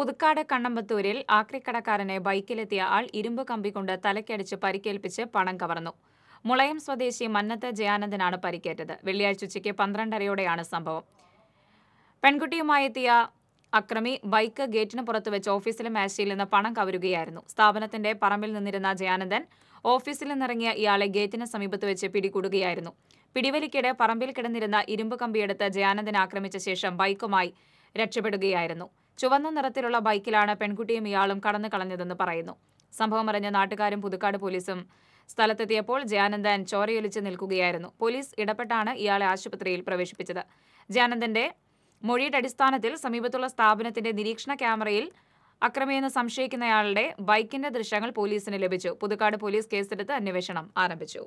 പുതുക്കാട് കണ്ണമ്പത്തൂരിൽ ആക്രിക്കടക്കാരനെ ബൈക്കിലെത്തിയ ആൾ ഇരുമ്പ് കമ്പി കൊണ്ട് തലക്കടിച്ച് പരിക്കേൽപ്പിച്ച് പണം കവർന്നു മുളയം സ്വദേശി മന്നത്ത് ജയാനന്ദനാണ് പരിക്കേറ്റത് വെള്ളിയാഴ്ച ഉച്ചയ്ക്ക് പന്ത്രണ്ടരയോടെയാണ് സംഭവം പെൺകുട്ടിയുമായി എത്തിയ അക്രമി ബൈക്ക് ഗേറ്റിന് പുറത്ത് വെച്ച് ഓഫീസിലെ മേശയിൽ നിന്ന് പണം കവരുകയായിരുന്നു സ്ഥാപനത്തിന്റെ പറമ്പിൽ നിന്നിരുന്ന ജയാനന്ദൻ ഓഫീസിൽ നിന്നിറങ്ങിയ ഇയാളെ ഗേറ്റിന് സമീപത്ത് വെച്ച് പിടികൂടുകയായിരുന്നു പിടിവലിക്കിടെ പറമ്പിൽ കിടന്നിരുന്ന ഇരുമ്പ് കമ്പിയെടുത്ത് ജയാനന്ദൻ ആക്രമിച്ച ശേഷം ബൈക്കുമായി രക്ഷപ്പെടുകയായിരുന്നു ചുവന്ന നിറത്തിലുള്ള ബൈക്കിലാണ് പെൺകുട്ടിയും ഇയാളും കടന്നു കളഞ്ഞതെന്ന് പറയുന്നു സംഭവം അറിഞ്ഞ നാട്ടുകാരും പുതുക്കാട് പോലീസും സ്ഥലത്തെത്തിയപ്പോൾ ജയാനന്ദൻ ചോരയൊലിച്ച് നിൽക്കുകയായിരുന്നു പോലീസ് ഇടപെട്ടാണ് ഇയാളെ ആശുപത്രിയിൽ പ്രവേശിപ്പിച്ചത് ജയാനന്ദന്റെ മൊഴിയുടെ അടിസ്ഥാനത്തിൽ സമീപത്തുള്ള സ്ഥാപനത്തിന്റെ നിരീക്ഷണ ക്യാമറയിൽ അക്രമിയെന്ന് സംശയിക്കുന്നയാളുടെ ബൈക്കിന്റെ ദൃശ്യങ്ങൾ പോലീസിന് ലഭിച്ചു പുതുക്കാട് പോലീസ് കേസെടുത്ത് അന്വേഷണം ആരംഭിച്ചു